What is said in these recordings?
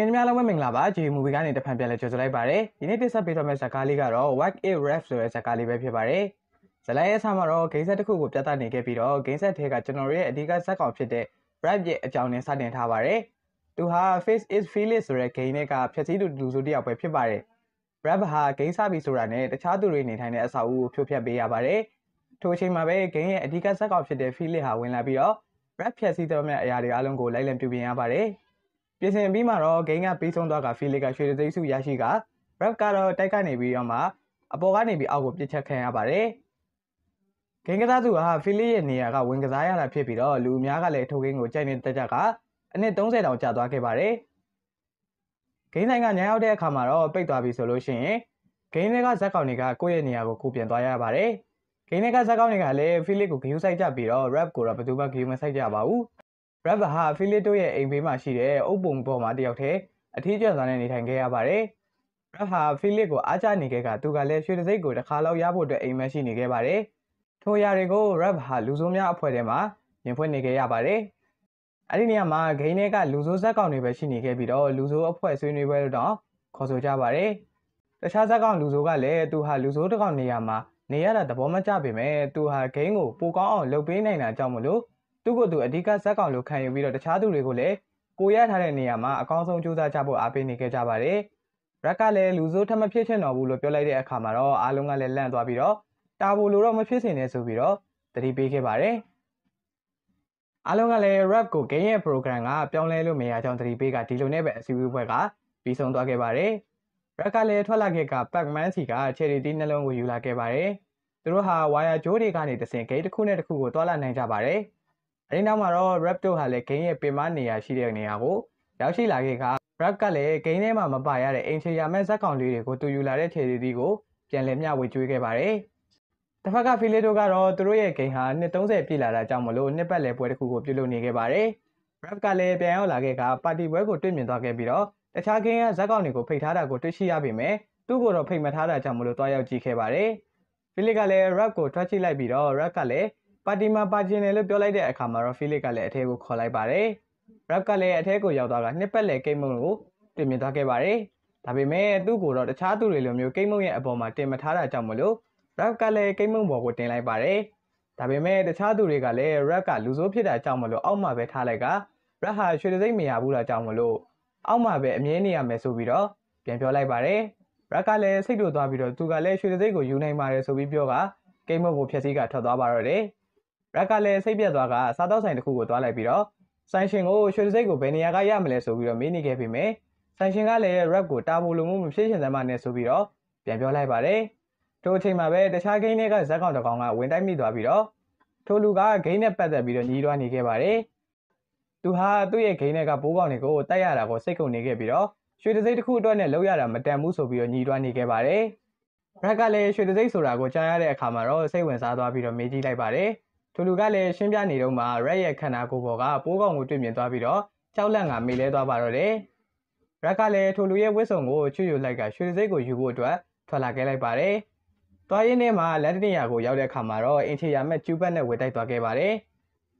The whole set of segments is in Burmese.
င်္ဂလိပ်များလုံးပဲမင်္ဂလာပါဂျေမူဗီကနေတဖန်ပြန်လဲကြိုဆိုလိုက်ပါရစေဒီနေ့တင်ဆက်ပေးတော့မယ့်ဇာတ်ကားလေးကတော့ Wack It Rap ဆိုတဲ့ဇာတ်ကားလေးပဲဖြစ်ပါတယ်ဇလိုင်းရဲ့အဆမှာတော့ဂိမ်းဆက်တစ်ခုကိုပြသနေခဲ့ပြီးတော့ဂိမ်းဆက်ထဲကကျွန်တော်ရဲ့အဓိကဇာတ်ကောင်ဖြစ်တဲ့ Rap ရဲ့အကြောင်းနဲ့စတင်ထားပါတယ်သူဟာ Face is Felix ဆိုတဲ့ဂိမ်းတွေကဖြည့်ဆည်းသူလူစုတစ်ယောက်ပဲဖြစ်ပါတယ် Rap ဟာဂိမ်းစပြီဆိုတာနဲ့တခြားသူတွေနေထိုင်တဲ့အဆောက်အဦကိုဖြိုဖျက်ပေးရပါတယ်ထိုအချိန်မှာပဲဂိမ်းရဲ့အဓိကဇာတ်ကောင်ဖြစ်တဲ့ Felix ဟာဝင်လာပြီးတော့ Rap ဖြည့်ဆည်းသောမြတ်အရာတွေအလုံးကိုလိုက်လံပြုပြင်ရပါတယ်ပြင်ဆင်ပြီးမှတော့ဂိမ်းကပေးဆုံးသွားကဖီလီကရွှေတသိန်းစုရရှိကရက်ကတော့တိုက်ကနေပြီးတော့မှအပေါ်ကနေပြီးအောက်ကိုပြစ်ချက်ခံရပါတယ်။ဂိမ်းကစားသူဟာဖီလီရဲ့နေရာကဝင်ကစားရတာဖြစ်ပြီးတော့လူအများကလည်းထိုဂိမ်းကိုကြိုက်နေတတ်ကြကအနည်း30တောင်ကြာသွားခဲ့ပါတယ်။ဂိမ်းဆိုင်ကညံရောက်တဲ့အခါမှာတော့ပိတ်သွားပြီဆိုလို့ရှိရင်ဂိမ်းတွေကဇက်ကောင်တွေကကိုယ့်ရဲ့နေရာကိုခုပြန်သွားရပါတယ်။ဂိမ်းတွေကဇက်ကောင်တွေကလည်းဖီလီကိုဂယူးဆိုင်ကြပြီးတော့ rap ကိုတော့ဘယ်သူမှဂယူးမဆိုင်ကြပါဘူး။ရပ်ဘာဟာဖီလစ်တို့ရဲ့အိမ်ဘေးမှာရှိတဲ့အုပ်ပုံပေါ်မှာတယောက်တည်းအထီးကျန်စွာနဲ့နေထိုင်ခဲ့ရပါတယ်။ရပ်ဟာဖီလစ်ကိုအားကျနေခဲ့ကသူကလည်းရွှေတစိတ်ကိုတစ်ခါလောက်ရဖို့အတွက်အိမ်မရှိနေခဲ့ပါတယ်။ထိုအရာတွေကိုရပ်ဟာလူဆိုးများအဖွဲ့ထဲမှာရင်ဖွင့်နေခဲ့ရပါတယ်။အဲ့ဒီနေရာမှာဂိမ်းထဲကလူဆိုးဇက်ကောင်တွေပဲရှိနေခဲ့ပြီးတော့လူဆိုးအဖွဲ့ဆွေးနွေးပွဲလို့တော့ခေါ်ဆိုကြပါတယ်။တခြားဇက်ကောင်လူဆိုးကလည်းသူဟာလူဆိုးတစ်ကောင်နေရာမှာနေရတာသဘောမကျပေမဲ့သူဟာဂိမ်းကိုပိုကောင်းအောင်လုပ်ပေးနိုင်တာကြောင့်မလို့သူ့ကိုယ်သူအဓိကဇက်ကောင်လိုခံယူပြီးတော့တခြားသူတွေကိုလည်းကိုရထားတဲ့နေရာမှာအကောင်းဆုံးကြိုးစားကြဖို့အားပေးနေခဲ့ကြပါတယ်။ရက်ကလည်းလူဆိုးထမဖြစ်ချင်တော့ဘူးလို့ပြောလိုက်တဲ့အခါမှာတော့အားလုံးကလည်းလန့်သွားပြီးတော့တာဘိုလိုတော့မဖြစ်စင်နဲ့ဆိုပြီးတော့တတိပေးခဲ့ပါတယ်။အားလုံးကလည်း rap ကို game ရဲ့ program ကပြောင်းလဲလို့မရကြောင်းတတိပေးကဒီလိုနဲ့ပဲအစည်းအဝေးဘက်ကပြီးဆုံးသွားခဲ့ပါတယ်။ရက်ကလည်းထွက်လာခဲ့က Pac-Man စီက Cherry တီးနှလုံးကိုယူလာခဲ့ပါတယ်။သူတို့ဟာ wire ကြိုးတွေကနေတဆင့် game တစ်ခုနဲ့တစ်ခုကိုတွာလာနိုင်ကြပါတယ်။အဲဒီနောက်မှာတော့ Raptor ဟာလည်းဂိမ်းရဲ့ပင်မနေရာရှိတဲ့နေရာကိုရောက်ရှိလာခဲ့ခါ Rap ကလည်းဂိမ်းထဲမှာမပါရတဲ့အင်ချီယာမဲ့ဇက်ကောင်လေးတွေကိုတူယူလာတဲ့ခြေသေးသေးကိုပြန်လည်မျှဝေကျွေးခဲ့ပါတယ်။တစ်ဖက်ကဖီလီတိုကတော့သူတို့ရဲ့ဂိမ်းဟာနှစ်30ပြည့်လာတာကြောင့်မလို့နှစ်ပတ်လည်ပွဲတစ်ခုကိုပြုလုပ်နေခဲ့ပါတယ်။ Rap ကလည်းပြန်ရောက်လာခဲ့ခါပါတီပွဲကိုတွေ့မြင်သွားခဲ့ပြီးတော့တခြားဂိမ်းကဇက်ကောင်တွေကိုဖိတ်ထားတာကိုတွေ့ရှိရပေမဲ့သူ့ကိုတော့ဖိတ်မထားတာကြောင့်မလို့တွားရောက်ကြည့်ခဲ့ပါတယ်။ဖီလီကလည်း Rap ကိုထွက်ချိလိုက်ပြီးတော့ Rap ကလည်းပါတီမှာပါကျင်တယ်လို့ပြောလိုက်တဲ့အခါမှာတော့ဖိလစ်ကလည်းအထဲကိုခေါ်လိုက်ပါတယ်။ရက်ကလည်းအထဲကိုရောက်သွားတာနှစ်ပတ်လည်ကိတ်မုံကိုပြင်မြင်သွားခဲ့ပါတယ်။ဒါပေမဲ့သူ့ကိုတော့တခြားသူတွေလိုမျိုးကိတ်မုံရဲ့အပေါ်မှာတင်မထားတာကြောင့်မလို့ရက်ကလည်းကိတ်မုံပေါ်ကိုတင်လိုက်ပါတယ်။ဒါပေမဲ့တခြားသူတွေကလည်းရက်ကလူဆိုးဖြစ်တာကြောင့်မလို့အောက်မှာပဲထားလိုက်ကရက်ဟာရွှေစိတ်မရဘူးလားကြောင့်မလို့အောက်မှာပဲအမြင်နေရမယ်ဆိုပြီးတော့ပြန်ပြောလိုက်ပါတယ်။ရက်ကလည်းစိတ်တို့သွားပြီးတော့သူကလည်းရွှေစိတ်ကိုယူနိုင်ပါတယ်ဆိုပြီးပြောကကိတ်မုံကိုဖျက်ဆီးကထွက်သွားပါတော့တယ်။ရက်ကလည်းစိတ်ပြက်သွားကစားတော့ဆိုင်တစ်ခုကိုသွားလိုက်ပြီးတော့ဆိုင်ရှင်ကိုရွှေစိတ်ကိုဘယ်နေရာကရမလဲဆိုပြီးတော့မေးနေခဲ့ပေမဲ့ဆိုင်ရှင်ကလည်း rap ကိုတာဖို့လိုမှုမဖြစ်ရှင်သမ်းမနဲ့ဆိုပြီးတော့ပြန်ပြောလိုက်ပါတယ်ထိုအချိန်မှာပဲတခြားဂိမ်းတွေကဇက်ကောင်တကောင်ကဝင်တိုက်မိသွားပြီးတော့ထိုလူကဂိမ်းနဲ့ပတ်သက်ပြီးတော့ညီးတွားနေခဲ့ပါတယ်သူဟာသူ့ရဲ့ဂိမ်းတွေကပိုးကောင်တွေကိုတိုက်ရတာကိုစိတ်ကုန်နေခဲ့ပြီးတော့ရွှေတစိမ့်တစ်ခုအတွက်နဲ့လောက်ရတာမတန်ဘူးဆိုပြီးတော့ညီးတွားနေခဲ့ပါတယ်ရက်ကလည်းရွှေတစိမ့်ဆိုတာကိုကြားရတဲ့အခါမှာတော့စိတ်ဝင်စားသွားပြီးတော့မေးကြည့်လိုက်ပါတယ်ဒိုလူကလည်းရှင်းပြနေတော့မှရက်ရဲ့ခန္ဓာကိုယ်ပေါ်ကပိုးကောင်ကိုတွေ့မြင်သွားပြီးတော့ကြောက်လန့်ကမေ့လဲသွားပါတော့တယ်ရက်ကလည်းထိုလူရဲ့ဝတ်စုံကိုချွတ်ယူလိုက်ကရွှေစိတ်ကိုယူဖို့အတွက်ထွက်လာခဲ့လိုက်ပါတယ်။သွားရင်းထဲမှာလက်တနီယာကိုရောက်တဲ့အခါမှာတော့အင်ချီယာမက်ကျူဘတ်နဲ့ဝေတိုက်သွားခဲ့ပါတယ်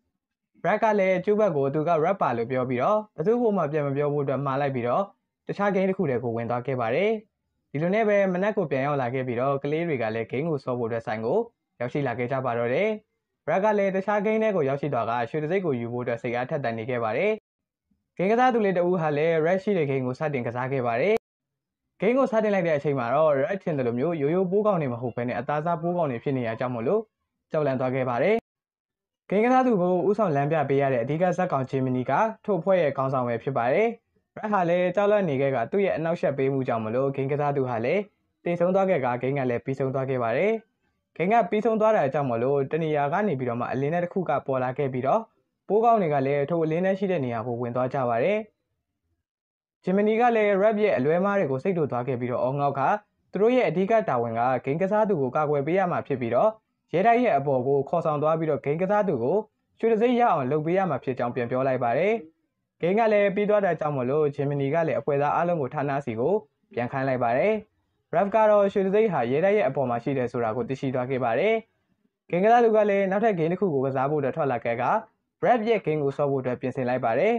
။ရက်ကလည်းကျူဘတ်ကိုသူကရက်ပါလို့ပြောပြီးတော့ဘသူ့ကိုမှပြန်မပြောဖို့အတွက်မှားလိုက်ပြီးတော့တခြားဂိမ်းတစ်ခုတည်းကိုဝင်သွားခဲ့ပါတယ်။ဒီလိုနဲ့ပဲမနက်ကိုပြန်ရောက်လာခဲ့ပြီးတော့ကလေးတွေကလည်းဂိမ်းကိုဆော့ဖို့အတွက်ဆိုင်ကိုရောက်ရှိလာခဲ့ကြပါတော့တယ်။ရက်ကလည်းတခြားဂိမ်းတွေကိုရောက်ရှိသွားကရွှေတံဆိပ်ကိုယူဖို့အတွက်စိတ်အားထက်သန်နေခဲ့ပါတယ်ဂိမ်းကစားသူလေးတဦးဟာလည်း red ရှိတဲ့ဂိမ်းကိုစတင်ကစားခဲ့ပါတယ်ဂိမ်းကိုစတင်လိုက်တဲ့အချိန်မှာတော့ red ထင်တယ်လို့မျိုးရိုးရိုးပိုးကောင်တွေမဟုတ်ဘဲနဲ့အသားစားပိုးကောင်တွေဖြစ်နေရကြောင်းမို့လို့ကြောက်လန့်သွားခဲ့ပါတယ်ဂိမ်းကစားသူကိုဥဆောင်လမ်းပြပေးရတဲ့အဓိကဇက်ကောင်ဂျီမနီကထို့ဖွဲ့ရဲ့ခေါင်းဆောင်ပဲဖြစ်ပါတယ်ရက်ဟာလည်းကြောက်လန့်နေခဲ့ကသူ့ရဲ့အနောက်ရှက်ပေးမှုကြောင့်မလို့ဂိမ်းကစားသူဟာလည်းတိတ်ဆုံးသွားခဲ့ကဂိမ်းကလည်းပြီးဆုံးသွားခဲ့ပါတယ်ဂိမ်းကပြီးဆုံးသွားတာအကြောင်းမလို့တနေရာကနေပြီးတော့မှအလင်းနဲ့တစ်ခုကပေါ်လာခဲ့ပြီးတော့ပိုးကောင်းတွေကလည်းထိုအလင်းနဲ့ရှိတဲ့နေရာကိုဝင်သွားကြပါတယ်ဂျမနီကလည်း rap ရဲ့အလွဲမားတွေကိုစိတ်တို့သွားခဲ့ပြီးတော့အောငေါက်ကသူတို့ရဲ့အဓိကတာဝန်ကဂိမ်းကစားသူကိုကာကွယ်ပေးရမှာဖြစ်ပြီးတော့ရဲတိုက်ရဲ့အပေါ်ကိုခေါ်ဆောင်သွားပြီးတော့ဂိမ်းကစားသူကိုရွှေတစိမ့်ရအောင်လုပ်ပေးရမှာဖြစ်ကြောင်းပြန်ပြောလိုက်ပါတယ်ဂိမ်းကလည်းပြီးသွားတာကြောင့်မလို့ဂျမနီကလည်းအပွဲသားအလုံးကိုဌာနစီကိုပြန်ခိုင်းလိုက်ပါတယ်။ Raf ကတော့ရွှေတသိက်ဟာရဲတိုက်ရဲ့အပေါ်မှာရှိတယ်ဆိုတာကိုသိရှိသွားခဲ့ပါတယ်။ဂင်္ဂလာလူကလည်းနောက်ထပ်ဂိမ်းတစ်ခုကိုကစားဖို့အတွက်ထွက်လာခဲ့က Raf ရဲ့ဂိမ်းကိုဆော့ဖို့အတွက်ပြင်ဆင်လိုက်ပါတယ်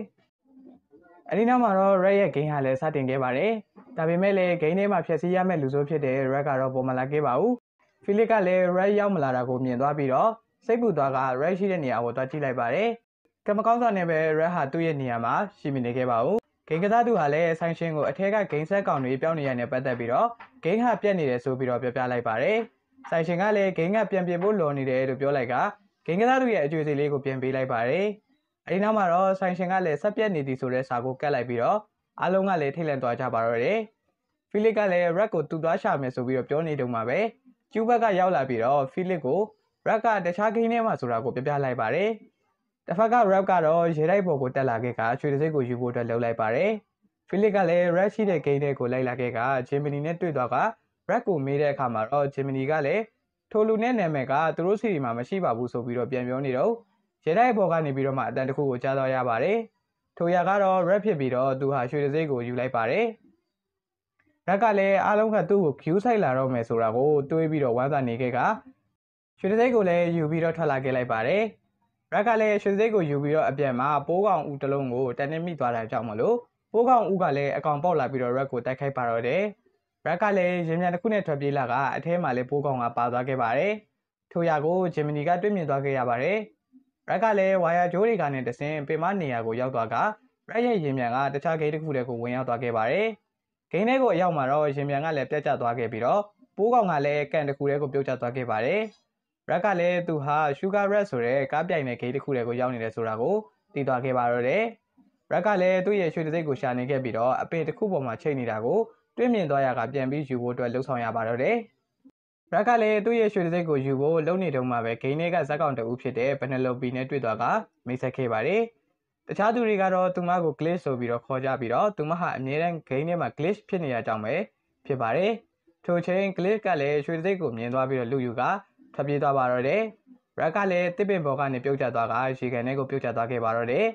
။အဲဒီနောက်မှာတော့ Raf ရဲ့ဂိမ်းဟာလည်းစတင်ခဲ့ပါတယ်။ဒါပေမဲ့လည်းဂိမ်းထဲမှာဖျက်ဆီးရမယ့်လူဆိုးဖြစ်တဲ့ Raf ကတော့ပေါ်မလာခဲ့ပါဘူး။ Felix ကလည်း Raf ရောက်မလာတာကိုမြင်သွားပြီးတော့စိတ်ပူသွားက Raf ရှိတဲ့နေရာကိုသွားကြည့်လိုက်ပါတယ်။ကမ္မကောင်းစွာနဲ့ပဲ Raf ဟာသူ့ရဲ့နေရာမှာရှိမနေခဲ့ပါဘူးဂိမ်းကစားသူဟာလည်းဆိုင်ရှင်ကိုအထက်ကဂိမ်းဆက်ကောင်တွေပြောင်းနေရတဲ့ပတ်သက်ပြီးတော့ဂိမ်းဟာပြက်နေတယ်ဆိုပြီးတော့ပြောပြလိုက်ပါတယ်။ဆိုင်ရှင်ကလည်းဂိမ်းကပြန်ပြင်ဖို့လိုနေတယ်လို့ပြောလိုက်ကဂိမ်းကစားသူရဲ့အကျိုးစီလေးကိုပြန်ပေးလိုက်ပါတယ်။အဲဒီနောက်မှာတော့ဆိုင်ရှင်ကလည်းဆက်ပြက်နေသည်ဆိုတဲ့စာကိုကတ်လိုက်ပြီးတော့အားလုံးကလည်းထိတ်လန့်သွားကြပါတော့တယ်။ဖီလစ်ကလည်းရက်ကိုတူသွားရှာမယ်ဆိုပြီးတော့ပြောနေတုန်းမှာပဲကျူဘက်ကရောက်လာပြီးတော့ဖီလစ်ကိုရက်ကတခြားဂိမ်းထဲမှာဆိုတာကိုပြပြလိုက်ပါတယ်။တစ်ဖက်က Rap ကတော့ရေတိုက်ပေါ်ကိုတက်လာခဲ့ကရွှေတစိတ်ကိုယူဖို့အတွက်လှုပ်လိုက်ပါတယ်ဖိလစ်ကလည်း Rap ရှိတဲ့ဂိမ်းတွေကိုလိုက်လာခဲ့ကဂျမနီနဲ့တွေ့သွားက Rap ကိုမေးတဲ့အခါမှာတော့ဂျမနီကလည်းထိုလူနဲ့နာမည်ကသူတို့စီဒီမှာမရှိပါဘူးဆိုပြီးတော့ပြန်ပြောနေတော့ရဲတိုက်ဘော်ကနေပြီးတော့မှအတန်တစ်ခုကိုကြားတော့ရပါတယ်။ထိုရကတော့ red ဖြစ်ပြီးတော့သူဟာရွှေတစိကိုယူလိုက်ပါတယ်။ red ကလည်းအားလုံးကသူ့ကို Q ဆိုင်လာတော့မယ်ဆိုတာကိုတွေးပြီးတော့ဝမ်းသာနေခဲ့ကရွှေတစိကိုလည်းယူပြီးတော့ထွက်လာခဲ့လိုက်ပါတယ်ရက်ကလည်းရွှေစိတ်ကိုယူပြီးတော့အပြန်မှာပိုးကောင်ဦးတလုံးကိုတနစ်မိသွားတာကြောင့်မလို့ပိုးကောင်ဦးကလည်းအကောင်ပေါက်လာပြီးတော့ရက်ကိုတိုက်ခိုက်ပါတော့တယ်ရက်ကလည်းရင်မြန်တစ်ခုနဲ့ထွက်ပြေးလာကအထဲမှာလည်းပိုးကောင်ကပါသွားခဲ့ပါတယ်ထိုရာကိုဂျမနီကတွေ့မြင်သွားခဲ့ရပါတယ်ရက်ကလည်းဝါယာကြိုးတွေကနဲ့တဆင်ပင်မနေရာကိုရောက်သွားကရက်ရဲ့ရင်မြန်ကတခြားဂိတ်တစ်ခုတည်းကိုဝင်ရောက်သွားခဲ့ပါတယ်ဂိမ်းထဲကိုအရောက်မှာတော့ရင်မြန်ကလည်းပြတ်ကျသွားခဲ့ပြီးတော့ပိုးကောင်ကလည်းကန်တစ်ခုတည်းကိုပြုတ်ကျသွားခဲ့ပါတယ်။ရက်ကလည်းသူဟာ Sugar Rat ဆိုတဲ့ကားပြိုင်တဲ့ဂိတ်တစ်ခုတည်းကိုရောက်နေတယ်ဆိုတာကိုသိသွားခဲ့ပါတော့တယ်။ရက်ကလည်းသူ့ရဲ့ရွှေတံဆိပ်ကိုရှာနေခဲ့ပြီးတော့အပင်တစ်ခုပေါ်မှာချိန်နေတာကိုတွေ့မြင်သွားရကပြန်ပြီးယူဖို့အတွက်လှုံ့ဆော်ရပါတော့တယ်။ရက်ကလည်းသူ့ရဲ့ရွှေတံဆိပ်ကိုယူဖို့လုံနေတုန်းမှာပဲဂိန်းလေးကဇက်ကောင်တူဖြစ်တဲ့ဘနလိုပီနဲ့တွေ့သွားကမိတ်ဆက်ခဲ့ပါတယ်။တခြားသူတွေကတော့သူမကို glitch ဆိုပြီးတော့ခေါ်ကြပြီးတော့သူမဟာအမြဲတမ်းဂိမ်းထဲမှာ glitch ဖြစ်နေရကြောင်းပဲဖြစ်ပါတယ်။ထို့ချိန် glitch ကလည်းရွှေတံဆိပ်ကိုမြင်သွားပြီးတော့လူယူကထွက်ပြေးသွားပါတော့တယ်ရက်ကလည်းတစ်ပင်ဘော်ကနေပြုတ်ကျသွားကရေကန်ထဲကိုပြုတ်ကျသွားခဲ့ပါတော့တယ်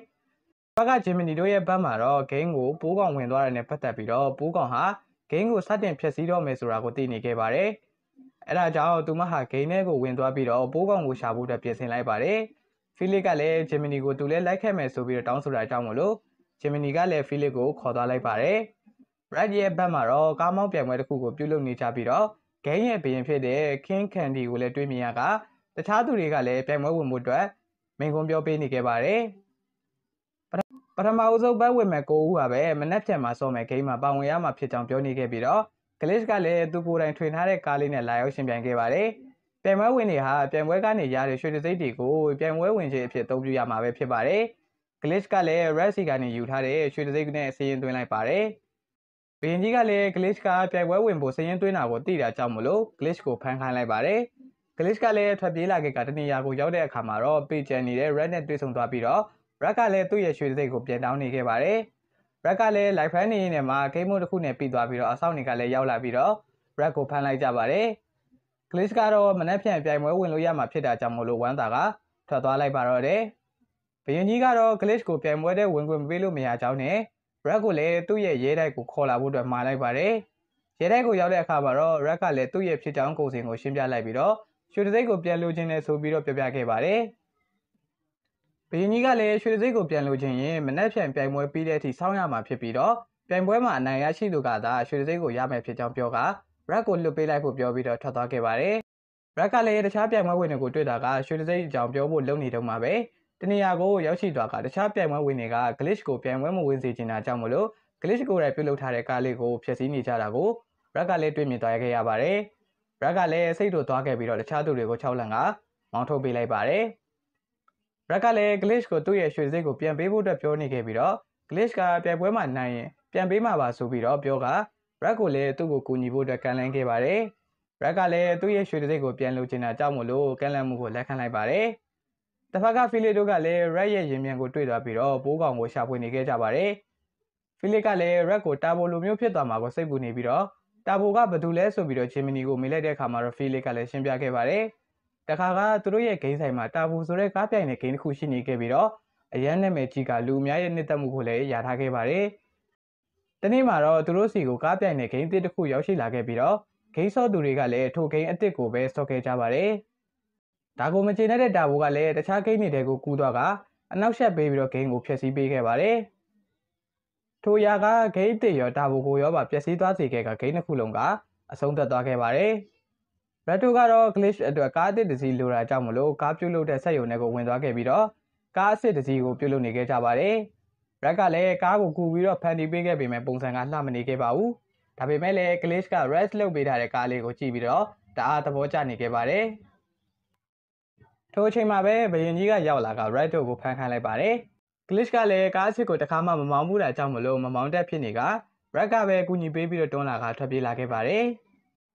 ဘက်ကဂျမနီတို့ရဲ့ဘက်မှာတော့ဂိမ်းကိုပိုးကောင်ဝင်သွားတယ်နဲ့ပတ်သက်ပြီးတော့ပိုးကောင်ဟာဂိမ်းကိုစတင်ဖျက်ဆီးတော့မယ်ဆိုတာကိုသိနေခဲ့ပါတယ်။အဲဒါကြောင့်သူမဟာဂိမ်းထဲကိုဝင်သွားပြီးတော့ပိုးကောင်ကိုရှာဖို့အတွက်ပြင်ဆင်လိုက်ပါတယ်။ဖီလစ်ကလည်းဂျမနီကိုသူလည်းလိုက်ခဲ့မယ်ဆိုပြီးတော့တောင်းဆိုတာအကြောင်းမလို့ဂျမနီကလည်းဖီလစ်ကိုခေါ်သွားလိုက်ပါတယ်။ Brad ရဲ့ဘက်မှာတော့ကားမောင်းပြိုင်ပွဲတစ်ခုကိုပြုလုပ်နေကြပြီးတော့ဂိမ်းရဲ့ဘရင်ဖြစ်တဲ့ King Candy ကိုလည်းတွေ့မြင်ရကတခြားသူတွေကလည်းပြိုင်ပွဲဝင်မှုအတွက်မိန့်ခွန်းပြောပေးနေခဲ့ပါတယ်ပထမအဆုံးပတ်ဝင်မဲ့ကိုဦးဟာပဲမနက်ဖြန်မှာစောမဲ့ဂိမ်းမှာပါဝင်ရမှာဖြစ်ကြောင်းပြောနေခဲ့ပြီးတော့ Glitch ကလည်းသူကိုယ်တိုင်ထွင်ထားတဲ့ကားလေးနဲ့လာရောက်ရှင်ပြိုင်ခဲ့ပါတယ်ပြိုင်ပွဲဝင်တွေဟာပြိုင်ပွဲကနေရတဲ့ရွှေတစိမ့်တွေကိုပြိုင်ပွဲဝင်ခြင်းအဖြစ်အသုံးပြုရမှာပဲဖြစ်ပါတယ် Glitch ကလည်း Rexy ကနေယူထားတဲ့ရွှေတစိမ့်နဲ့အစီရင်သွင်းလိုက်ပါတယ်။ဘရင်ကြီးကလည်း Glish ကပြိုင်ပွဲဝင်ဖို့စရင်သွင်းတာကိုသိတာကြောင့်မလို့ Glish ကိုဖမ်းခိုင်းလိုက်ပါတယ်။ Glish ကလည်းထွက်ပြေးလာခဲ့ကတနေရာကိုရောက်တဲ့အခါမှာတော့ပေကျန်နေတဲ့ Red နဲ့တွေ့ဆုံသွားပြီးတော့ Red ကလည်းသူ့ရဲ့ရွှေစိတ်ကိုပြန်တောင်းနေခဲ့ပါတယ်။ Red ကလည်း live ဖမ်းနေရင်းနဲ့မှဂိမ်းမိုးတစ်ခုနဲ့ပြီးသွားပြီးတော့အဆောက်နေကလည်းရောက်လာပြီးတော့ Red ကိုဖမ်းလိုက်ကြပါတယ်။ Glish ကတော့မနှက်ဖြန်ပြိုင်ပွဲဝင်လို့ရမှာဖြစ်တာကြောင့်မလို့ဝမ်းသာကထွက်သွားလိုက်ပါတော့တယ်။ဘရင်ကြီးကတော့ Glish ကိုပြိုင်ပွဲထဲဝင်ခွင့်မပေးလို့မရကြောင်းနဲ့ရက်ကိုလည်းသူ့ရဲ့ရဲတိုက်ကိုခေါ်လာဖို့အတွက်မှာလိုက်ပါတယ်ရဲတိုက်ကိုရောက်တဲ့အခါမှာတော့ရက်ကလည်းသူ့ရဲ့ဖြစ်ကြောင်းကိုယ်စဉ်ကိုရှင်းပြလိုက်ပြီးတော့ရွှေတစိတ်ကိုပြန်လိုချင်တယ်ဆိုပြီးတော့ပြပြခဲ့ပါတယ်ဘယင်းကြီးကလည်းရွှေတစိတ်ကိုပြန်လိုချင်ရင်မနှက်ဖြန်ပြိုင်ပွဲပြီးတဲ့အထိစောင့်ရမှာဖြစ်ပြီးတော့ပြိုင်ပွဲမှာအနိုင်ရရှိသူကသာရွှေတစိတ်ကိုရမယ်ဖြစ်ကြောင်းပြောကရက်ကိုလွတ်ပေးလိုက်ဖို့ပြောပြီးတော့ထွက်သွားခဲ့ပါတယ်ရက်ကလည်းတခြားပြိုင်ပွဲဝင်တွေကိုတွေ့တာကရွှေတစိတ်အကြောင်းပြောဖို့လုပ်နေတော့မှာပဲ။တနေရာကိုရောက်ရှိသွားကတခြားပြိုင်ပွဲဝင်တွေက glitch ကိုပြိုင်ပွဲမဝင်စေချင်တာကြောင့်မလို့ glitch ကိုလည်းပြုတ်လုထားတဲ့ကားလေးကိုဖျက်ဆီးနေကြတာကိုရက်ကလည်းတွေ့မြင်သွားခဲ့ရပါတယ်။ရက်ကလည်းစိတ်တို့သွားခဲ့ပြီးတော့တခြားသူတွေကို၆လန်ကမောင်းထုတ်ပေးလိုက်ပါတယ်။ရက်ကလည်း glitch ကိုသူ့ရဲ့ရွှေစိတ်ကိုပြန်ပေးဖို့အတွက်ပြောနေခဲ့ပြီးတော့ glitch ကပြိုင်ပွဲမှာနိုင်ရင် ပြန်ပေးမှာပါဆိုပြီးတော့ပြောကရက်ကိုလည်းသူ့ကိုကူညီဖို့အတွက်ကန့်လန့်ခဲ့ပါတယ်။ရက်ကလည်းသူ့ရဲ့ရွှေစိတ်ကိုပြန်လုချင်တာကြောင့်မလို့ကန့်လန့်မှုကိုလက်ခံလိုက်ပါတယ်။တစ်ဖက်ကဖီလစ်တို့ကလည်း Red ရဲ့ရင်မြန်ကိုတွေ့သွားပြီးတော့ပိုးကောင်ကိုရှာဖွေနေခဲ့ကြပါတယ်။ဖီလစ်ကလည်း Red ကိုတာဘိုလိုမျိုးဖြစ်သွားမှာကိုစိတ်ပူနေပြီးတော့တာဘိုကဘသူလဲဆိုပြီးတော့ဂျင်မနီကိုမေးလိုက်တဲ့အခါမှာတော့ဖီလစ်ကလည်းရှင်းပြခဲ့ပါတယ်။တခါကသူတို့ရဲ့ဂိမ်းဆိုင်မှာတာဘိုဆိုတဲ့ကားပြိုင်တဲ့ဂိမ်းတစ်ခုရှိနေခဲ့ပြီးတော့အရန်နာမည်ကြီးကလူအများရဲ့နှစ်သက်မှုကိုလည်းရထားခဲ့ပါတယ်။တနေ့မှာတော့သူတို့စီကိုကားပြိုင်တဲ့ဂိမ်းတစ်ခုရောက်ရှိလာခဲ့ပြီးတော့ဂိမ်းဆော့သူတွေကလည်းထိုဂိမ်းအစ်စ်ကိုပဲဆော့ခဲ့ကြပါတယ်။ဒါကိုမကျေနပ်တဲ့တာဘိုကလည်းတခြားဂိမ်းတွေတဲကိုကူးသွားကအနောက်ရှက်ပေးပြီးတော့ဂိမ်းကိုဖျက်ဆီးပေးခဲ့ပါတယ်။ထိုရာကဂိမ်းတစ်ရောတာဘိုကိုရောပါပျက်စီးသွားစေခဲ့ကဂိမ်းတစ်ခုလုံးကအဆုံးသတ်သွားခဲ့ပါတယ်။ Red ကတော့ glitch အတွက်ကားတစ်တစ်စီးလိုတာကြောင့်မလို့ကားပြုတ်လုတဲ့ဆက်ယုံတွေကိုဝင်သွားခဲ့ပြီးတော့ကားအစ်တစ်စီးကိုပြုတ်လုနေခဲ့ကြပါတယ်။ Red ကလည်းကားကိုကူပြီးတော့ဖန်တီးပေးခဲ့ပေမဲ့ပုံစံကလှမနေခဲ့ပါဘူး။ဒါပေမဲ့လည်း glitch က rest လုပ်ပေးထားတဲ့ကားလေးကိုကြည့်ပြီးတော့တအားသဘောကျနေခဲ့ပါတယ်။ထိုအချိန်မှာပဲဘယင်ကြီးကရောက်လာက Red Dot ကိုဖမ်းခံလိုက်ပါတယ်။ Glitch ကလည်းကားအစ်စ်ကိုတခါမှမမောင်းဘူးတာကြောင့်မလို့မမောင်းတတ်ဖြစ်နေက Red ကပဲကူညီပေးပြီးတော့တွန်းလာကထွက်ပြေးလာခဲ့ပါတယ်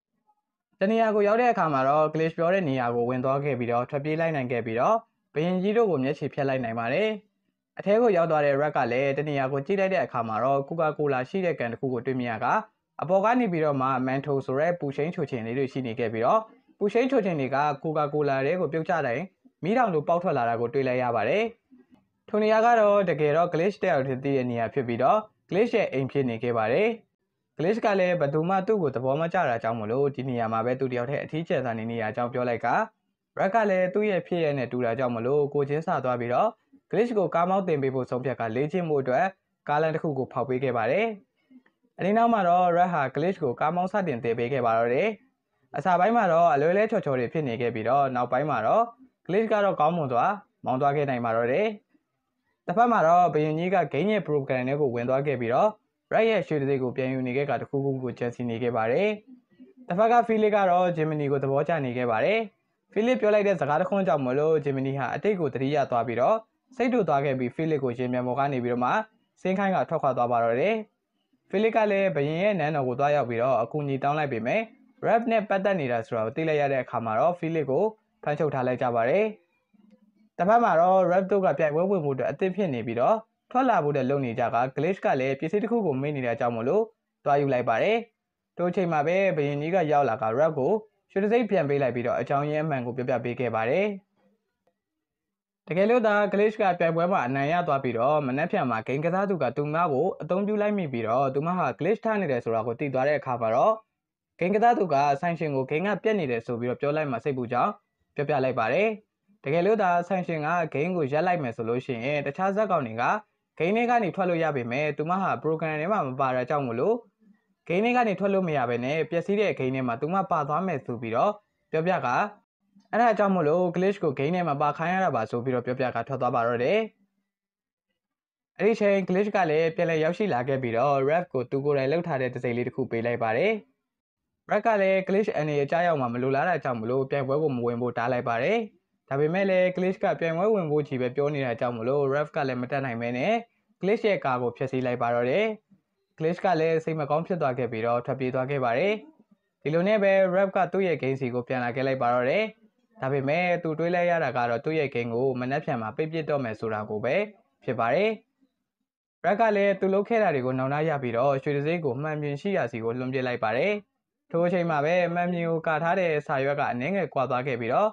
။တနေရာကိုရောက်တဲ့အခါမှာတော့ Glitch ပြောတဲ့နေရာကိုဝင်သွားခဲ့ပြီးတော့ထွက်ပြေးလိုက်နိုင်ခဲ့ပြီးတော့ဘယင်ကြီးတို့ကိုမျက်ခြေဖြတ်လိုက်နိုင်ပါတယ်။အထဲကိုရောက်သွားတဲ့ Red ကလည်းတနေရာကိုကြည့်လိုက်တဲ့အခါမှာတော့ Coca-Cola ရှိတဲ့ကန်တစ်ခုကိုတွေ့မြင်ရကအပေါ်ကနေပြီးတော့မှ Mantle ဆိုတဲ့ပူချိန်ချိုချင်လေးတွေရှိနေခဲ့ပြီးတော့ပူရှိန်ချိုချင်းတွေကကိုကာကိုလာတွေကိုပြုတ်ကျတိုင်းမိတောင်လိုပေါက်ထွက်လာတာကိုတွေ့လိုက်ရပါတယ်။ထိုနေရာကတော့တကယ်တော့ glitch တဲ့အောင်ဖြစ်တဲ့နေရာဖြစ်ပြီးတော့ glitch ရဲ့အိမ်ဖြစ်နေခဲ့ပါတယ်။ glitch ကလည်းဘသူမှသူ့ကိုသဘောမကျတာကြောင့်မလို့ဒီနေရာမှာပဲသူတယောက်တည်းအထီးကျန်စာနေနေရာကြောင့်ပြောလိုက်တာ။ Brad ကလည်းသူ့ရဲ့ဖြစ်ရတဲ့တူတာကြောင့်မလို့ကိုချင်းစာသွားပြီးတော့ glitch ကိုကားမောင်းတင်ပေးဖို့ဆုံးဖြတ်ကလေ့ကျင့်မှုအတွက်ကားလန်တစ်ခုကိုဖောက်ပေးခဲ့ပါတယ်။အဲဒီနောက်မှာတော့ Red ဟာ glitch ကိုကားမောင်းစတင်တင်ပေးခဲ့ပါတော့တယ်။အစာပိုင်းမှာတော့အလွယ်လဲချော်ချော်တွေဖြစ်နေခဲ့ပြီးတော့နောက်ပိုင်းမှာတော့ဂလစ်ကတော့ကောင်းမွန်စွာမောင်းသွားခဲ့နိုင်ပါတော့တယ်။တစ်ဖက်မှာတော့ဘယင်ကြီးကဂိမ်းရဲ့ program တွေကိုဝင်သွားခဲ့ပြီးတော့ right ရဲ့ရှေ့တစ်စိတ်ကိုပြန်ယူနေခဲ့တာတခုခုကိုချန်စီနေခဲ့ပါတယ်။တစ်ဖက်က Felix ကတော့ Germany ကိုသဘောကျနေခဲ့ပါတယ်။ Felix ပြောလိုက်တဲ့စကားတစ်ခွန်းကြောင့်မလို့ Germany ဟာအတိတ်ကိုတတိယသွားပြီးတော့စိတ်တူသွားခဲ့ပြီး Felix ကိုရင်မြန်ပေါ်ကနေပြီးတော့မှစင်းခိုင်းကထွက်ခွာသွားပါတော့တယ်။ Felix ကလည်းဘယင်ရဲ့နန်းတော်ကိုသွားရောက်ပြီးတော့အကူအညီတောင်းလိုက်ပေမဲ့ rap နဲ့ပတ်သက်နေတာဆိုတာကိုသိလိုက်ရတဲ့အခါမှာတော့ Felix ကိုဖမ်းချုပ်ထားလိုက်ကြပါတယ်။တစ်ဖက်မှာတော့ rap တို့ကပြိုင်ပွဲဝင်မှုအတွက်အသင့်ဖြစ်နေပြီးတော့ထွက်လာဖို့တဲ့လုပ်နေကြက glitch ကလည်းပစ္စည်းတစ်ခုကိုမေ့နေတဲ့အကြောင်းမို့လို့တွားယူလိုက်ပါတယ်။တို့ချိန်မှာပဲဘယင်ကြီးကရောက်လာက rap ကိုရွှေတစိမ့်ပြန်ပေးလိုက်ပြီးတော့အကြောင်းရင်းအမှန်ကိုပြပြပေးခဲ့ပါတယ်။တကယ်လို့သာ glitch ကပြိုင်ပွဲမှာအနိုင်ရသွားပြီးတော့မနှက်ဖြန်မှာဂိမ်းကစားသူကသူမကိုအသုံးပြုလိုက်မိပြီးတော့သူမဟာ glitch ထားနေတယ်ဆိုတာကိုသိသွားတဲ့အခါမှာတော့ဂိမ်းကစားသူကဆိုင်ရှင်ကိုဂိမ်းကပြက်နေတယ်ဆိုပြီးတော့ပြောလိုက်မှစိတ်ပူကြောင်းပြောပြလိုက်ပါတယ်တကယ်လို့ဒါဆိုင်ရှင်ကဂိမ်းကိုရက်လိုက်မယ်ဆိုလို့ရှိရင်တခြားဇက်ကောင်တွေကဂိမ်းတွေကနေထွက်လို့ရပေမဲ့သူမဟာ program ထဲမှာမပါတာကြောင့်မလို့ဂိမ်းတွေကနေထွက်လို့မရဘဲနဲ့ပျက်စီးတဲ့ဂိမ်းတွေမှာသူမပါသွားမယ်ဆိုပြီးတော့ပြောပြကအဲ့ဒါကြောင့်မလို့ glitch ကိုဂိမ်းထဲမှာပါခိုင်းရတာပါဆိုပြီးတော့ပြောပြကထွက်သွားပါတော့တယ်အဲ့ဒီချိန် glitch ကလည်းပြန်လည်ရောက်ရှိလာခဲ့ပြီးတော့ rap ကိုသူကိုယ်တိုင်လှုပ်ထားတဲ့တစိမ့်လေးတစ်ခုပေးလိုက်ပါတယ်။ Brad ကလည်း Glitch အနေရဲ့ကြားရောက်မှာမလိုလားတာကြောင့်မလို့ပြိုင်ပွဲကိုမဝင်ဖို့တားလိုက်ပါတယ်။ဒါပေမဲ့လည်း Glitch ကပြိုင်ပွဲဝင်ဖို့ချီပဲပြောနေတာကြောင့်မလို့ Ref ကလည်းမတက်နိုင်မဲနဲ့ Glitch ရဲ့ကာကိုဖျက်ဆီးလိုက်ပါတော့တယ်။ Glitch ကလည်းစိတ်မကောင်းဖြစ်သွားခဲ့ပြီးတော့ထွက်ပြေးသွားခဲ့ပါတယ်။ဒီလိုနဲ့ပဲ Ref ကသူ့ရဲ့ game စီကိုပြန်လာခဲ့လိုက်ပါတော့တယ်။ဒါပေမဲ့သူတွေးလိုက်ရတာကတော့သူ့ရဲ့ game ကိုမနှက်ဖြန်မှာပိတ်ပစ်တော့မယ်ဆိုတာကိုပဲဖြစ်ပါတယ်။ရက်ကလည်းသူလုတ်ခဲ့တာတွေကိုနောင်နာရပြီးတော့ရွှေတစေးကိုမှန်ပြင်ရှိရာစီကိုလွန်ပြစ်လိုက်ပါတယ်ထိုအချိန်မှာပဲမန်မီကိုကာထားတဲ့စာရွက်ကအနေငယ်ကွာသွားခဲ့ပြီးတော့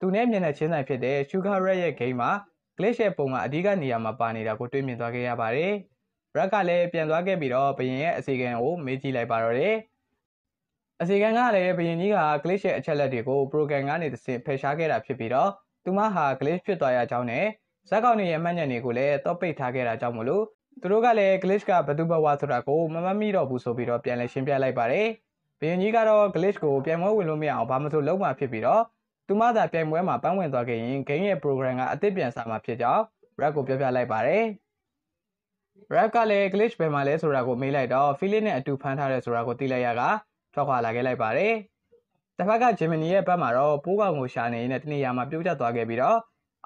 သူနဲ့မျက်နှာချင်းဆိုင်ဖြစ်တဲ့ Sugar Red ရဲ့ဂိမ်းမှာ Glitch ရဲ့ပုံကအဓိကနေရာမှာပါနေတာကိုတွေ့မြင်သွားခဲ့ရပါတယ်။ Red ကလည်းပြန်သွားခဲ့ပြီးတော့ဘယင်ရဲ့အစီကံကိုမေးကြည့်လိုက်ပါတော့တယ်။အစီကံကလည်းဘယင်ကြီးက Glitch ရဲ့အချက်လက်တွေကို program ကနေတစ်ဆင့်ဖယ်ရှားခဲ့တာဖြစ်ပြီးတော့သူမဟာ Glitch ဖြစ်သွားရကြောင်းနဲ့ဇက်ကောင်တွေရဲ့အမှတ်ညံတွေကိုလည်းတော့ပိတ်ထားခဲ့တာကြောင့်မလို့သူတို့ကလည်း Glitch ကဘသူဘဝဆိုတာကိုမမမိတော့ဘူးဆိုပြီးတော့ပြန်လဲရှင်းပြလိုက်ပါတယ်။ဘယင်ကြီးကတော့ glitch ကိုပြိုင်ပွဲဝင်လို့မရအောင်ဘာမှမဆိုလုံးဝဖြစ်ပြီးတော့သူမသာပြိုင်ပွဲမှာပန်းဝင်သွားခဲ့ရင် game ရဲ့ program ကအသစ်ပြန်စားမှာဖြစ်ကြောင်း Red ကိုပြောပြလိုက်ပါတယ်။ Red ကလည်း glitch ဘယ်မှာလဲဆိုတာကိုမေးလိုက်တော့ Philip နဲ့အတူဖမ်းထားတယ်ဆိုတာကိုသိလိုက်ရကထွက်ခွာလာခဲ့လိုက်ပါတယ်။တစ်ဖက်က Germany ရဲ့ဘက်မှာတော့ပိုးကောင်ကိုရှာနေနေတဲ့တနေရာမှာပြိုကျသွားခဲ့ပြီးတော့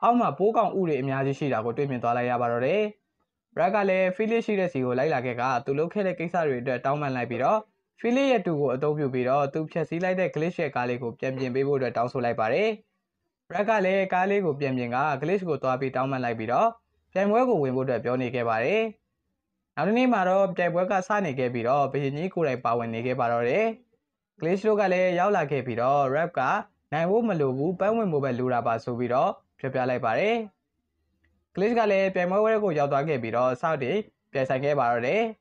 အောက်မှာပိုးကောင်ဥတွေအများကြီးရှိတာကိုတွေ့မြင်သွားလိုက်ရပါတော့တယ်။ Red ကလည်း Philip ရှိတဲ့စီကိုလိုက်လာခဲ့ကသူလုပ်ခဲ့တဲ့ကိစ္စတွေအတွက်တောင်းပန်လိုက်ပြီးတော့ရွှေလေးရဲ့တူကိုအသုံးပြုပြီးတော့သူဖြတ်စည်းလိုက်တဲ့ glitch ရဲ့ကားလေးကို ပြန်ပြင်ပေးဖို့အတွက်တောင်းဆိုလိုက်ပါတယ်။ Brad ကလည်းကားလေးကိုပြန်ပြင်က glitch ကိုသွားပြီးတောင်းပန်လိုက်ပြီးတော့ပြိုင်ပွဲကိုဝင်ဖို့အတွက်ပြောနေခဲ့ပါတယ်။နောက်တစ်နေ့မှာတော့ပြိုင်ပွဲကစနေခဲ့ပြီးတော့ဘရင်ကြီးကိုယ်တိုင်ပါဝင်နေခဲ့ပါတော့တယ်။ glitch တို့ကလည်းရောက်လာခဲ့ပြီးတော့ rap ကနိုင်ဖို့မလိုဘူးပန်းဝင်ဖို့ပဲလိုတာပါဆိုပြီးတော့ပြပြလိုက်ပါတယ်။ glitch ကလည်းပြိုင်ပွဲဝဲကိုရောက်သွားခဲ့ပြီးတော့စောက်တွေပြန်ဆိုင်ခဲ့ပါတော့တယ်။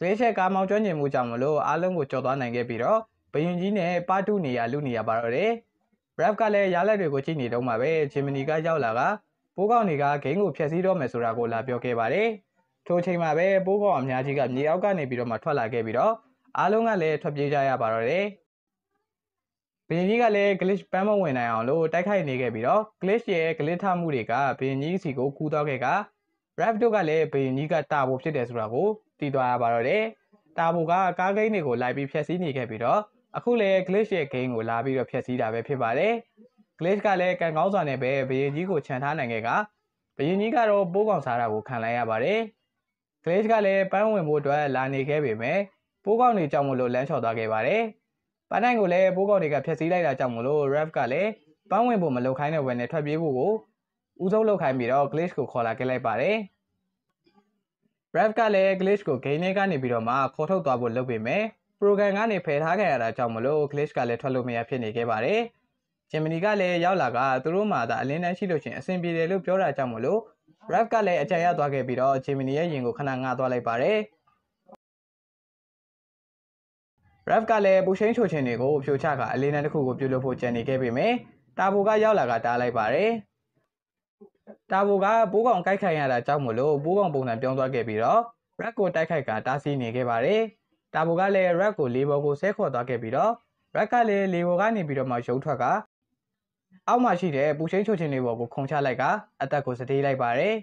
သွေးချက်ကားမောင်းကျွမ်းကျင်မှုကြောင့်မလို့အားလုံးကိုကျော်သွားနိုင်ခဲ့ပြီးတော့ဘယင်ကြီးနဲ့ပါတုနေရလူနေရပါတော့တယ်။ Rap ကလည်းရလက်တွေကိုကြည့်နေတော့မှာပဲဂျမနီကရောက်လာကပိုးကောင်တွေကဂိမ်းကိုဖျက်ဆီးတော့မယ်ဆိုတာကိုလာပြောခဲ့ပါတယ်။ထိုအချိန်မှာပဲပိုးကောင်အများကြီးကမြေအောက်ကနေပြီးတော့မှထွက်လာခဲ့ပြီးတော့အားလုံးကလည်းထွက်ပြေးကြရပါတော့တယ်။ဘယင်ကြီးကလည်း glitch ပန်းမဝင်နိုင်အောင်လို့တိုက်ခိုက်နေခဲ့ပြီးတော့ glitch ရဲ့ glitch ထမှုတွေကဘယင်ကြီးစီကိုကူးတော့ခဲ့က Rap တို့ကလည်းဘယင်ကြီးကတာဖို့ဖြစ်တယ်ဆိုတာကိုတီးသွားရပါတော့တယ်။တာမိုကကားဂိမ်းတွေကိုလိုက်ပြီးဖျက်ဆီးနေခဲ့ပြီးတော့အခုလည်း glitch ရဲ့ game ကိုလာပြီးတော့ဖျက်ဆီးတာပဲဖြစ်ပါတယ်။ glitch ကလည်းကံကောင်းစွာနဲ့ပဲဘယင်ကြီးကိုခြံထားနိုင်ခဲ့ကဘယင်ကြီးကတော့ပိုးကောင်စားတာကိုခံလိုက်ရပါတယ်။ glitch ကလည်းပန်းဝင်ဖို့အတွက်လာနေခဲ့ပေမဲ့ပိုးကောင်တွေကြောင့်မလို့လမ်းလျှော်သွားခဲ့ပါတယ်။ပန်းနိုင်ကိုလည်းပိုးကောင်တွေကဖျက်ဆီးလိုက်တာကြောင့်မလို့ rap ကလည်းပန်းဝင်ဖို့မလုပ်ခိုင်းတဲ့ဝယ်နဲ့ထွက်ပြေးဖို့ကိုဦးဆုံးလုပ်ခိုင်းပြီးတော့ glitch ကိုခေါ်လာခဲ့လိုက်ပါတယ်။ Rev ကလည်း glitch ကို game နဲ့ကနေပြီးတော့မှခေါ်ထုတ်သွားဖို့လုပ်ပေမဲ့ program ကနေဖယ်ထားခံရတာကြောင့်မလို့ glitch ကလည်းထွက်လို့မရဖြစ်နေခဲ့ပါတယ်။ Germany ကလည်းရောက်လာကသူတို့မှသာအလင်းတန်းရှိလို့ချင်းအဆင်ပြေတယ်လို့ပြောတာကြောင့်မလို့ Rev ကလည်းအကြံရသွားခဲ့ပြီးတော့ Germany ရဲ့ယင်ကိုခဏငှားသွားလိုက်ပါတယ်။ Rev ကလည်းပူရှိန်ချိုချင်တွေကိုဖြိုချကအလေးနက်တစ်ခုကိုပြုလုပ်ဖို့ကြံနေခဲ့ပေမယ့်တာဘိုကရောက်လာကတားလိုက်ပါတယ်။တာဘိုကပိုးကောင်ကိုက်ခိုင်ရတာကြောင့်မလို့ပိုးကောင်ပုံစံပြောင်းသွားခဲ့ပြီးတော့ rack ကိုတိုက်ခိုက်ကတားဆီးနေခဲ့ပါတယ်တာဘိုကလည်း rack ကိုလေးဘောကိုဆဲခေါ်သွားခဲ့ပြီးတော့ rack ကလည်းလေးဘောကနေပြီးတော့မှရုံထွက်ကအောက်မှာရှိတဲ့ပူချင်းချိုချင်းတွေပေါ်ကိုခုန်ချလိုက်ကအသက်ကိုစတေးလိုက်ပါတယ်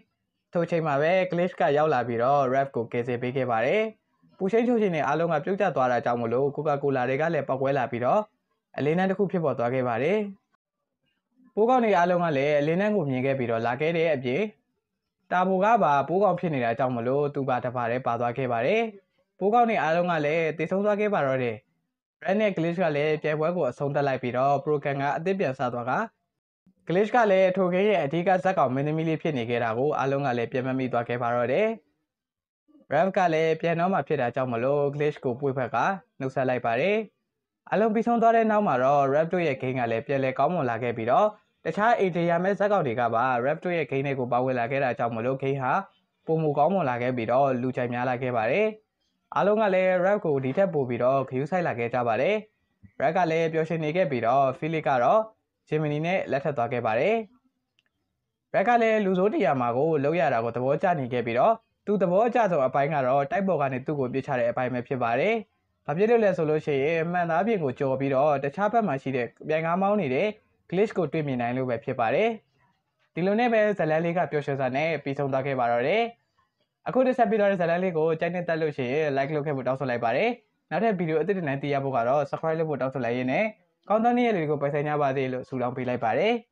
ထိုချိန်မှာပဲ glitch ကရောက်လာပြီးတော့ rap ကိုကယ်ဆယ်ပေးခဲ့ပါတယ်ပူချင်းချိုချင်းတွေအားလုံးကပြုတ်ကျသွားတာကြောင့်မလို့ Coca-Cola တွေကလည်းပောက်ကွဲလာပြီးတော့အလေးနက်တစ်ခုဖြစ်ပေါ်သွားခဲ့ပါတယ်ပိုးကောင်တွေအားလုံးကလည်းလင်းနှန်းကိုမြင်ခဲ့ပြီးတော့လာခဲ့တဲ့အပြင်တာမိုကပါပိုးကောင်ဖြစ်နေတာကြောင့်မလို့သူပါတပါတည်းပါသွားခဲ့ပါတယ်ပိုးကောင်တွေအားလုံးကလည်းတည်ဆုံသွားခဲ့ပါတော့တယ် brand နဲ့ glitch ကလည်းပြိုင်ပွဲကိုအဆုံးသတ်လိုက်ပြီးတော့ pro can ကအသစ်ပြန်ဆသွားက glitch ကလည်းထိုခင်းရဲ့အဓိကဇက်ကောင်မင်းသမီးလေးဖြစ်နေခဲ့တာကိုအားလုံးကလည်းပြန်မမိသွားခဲ့ပါတော့တယ် Rav ကလည်းပြန်တော့မှဖြစ်တာကြောင့်မလို့ glitch ကိုပွေဖက်ကနှုတ်ဆက်လိုက်ပါတယ်။အလုံးပြီးဆုံးသွားတဲ့နောက်မှာတော့ Raptor ရဲ့ gain ကလည်းပြန်လည်ကောင်းမွန်လာခဲ့ပြီးတော့တခြား AJ ရမဲ့ဇက်ကောင်တွေကပါ Raptor ရဲ့ gain တွေကိုပါဝင်လာခဲ့တာကြောင့်မလို့ gain ဟာပုံမူကောင်းမွန်လာခဲ့ပြီးတော့လူကြိုက်များလာခဲ့ပါတယ်။အားလုံးကလည်း Rap ကိုဒီထက်ပိုပြီးတော့ခရူးဆိုင်လာခဲ့ကြပါတယ်။ Rap ကလည်းပျော်ရွှင်နေခဲ့ပြီးတော့ Felix ကတော့ Gemini နဲ့လက်ထပ်သွားခဲ့ပါတယ်။ Rap ကလည်းလူဆိုးတရားမှာကိုလောက်ရတာကိုသဘောကျနေခဲ့ပြီးတော့သူသဘောကျဆုံးအပိုင်းကတော့တိုက်ပေါ်ကနေသူ့ကိုပြစ်ချတဲ့အပိုင်းပဲဖြစ်ပါတယ်။။ဘာဖြစ်လို့လဲဆိုလို့ရှိရင်မှန်သားပြင်ကိုကြော်ပြီးတော့တခြားဘက်မှာရှိတဲ့ပြိုင်ကားမောင်းနေတဲ့ glitch ကိုတွေ့မြင်နိုင်လို့ပဲဖြစ်ပါတယ်။ဒီလိုနဲ့ပဲဇလန်လေးကပျော်ရွှင်စွာနဲ့ပြီးဆုံးသွားခဲ့ပါတော့တယ်။အခုတစ်ဆက်ပြီးတော့ဇလန်လေးကိုကြိုက်နေတက်လို့ရှိရင် like လုပ်ခဲ့ဖို့တောင်းဆိုလိုက်ပါတယ်။နောက်ထပ်ဗီဒီယိုအသစ်တင်နိုင်သိရဖို့ကတော့ subscribe လုပ်ဖို့တောင်းဆိုလိုက်ရင်းနဲ့ကောင်းသောနေ့ရက်လေးကိုပိုင်ဆိုင်ကြပါစေလို့ဆုတောင်းပေးလိုက်ပါတယ်။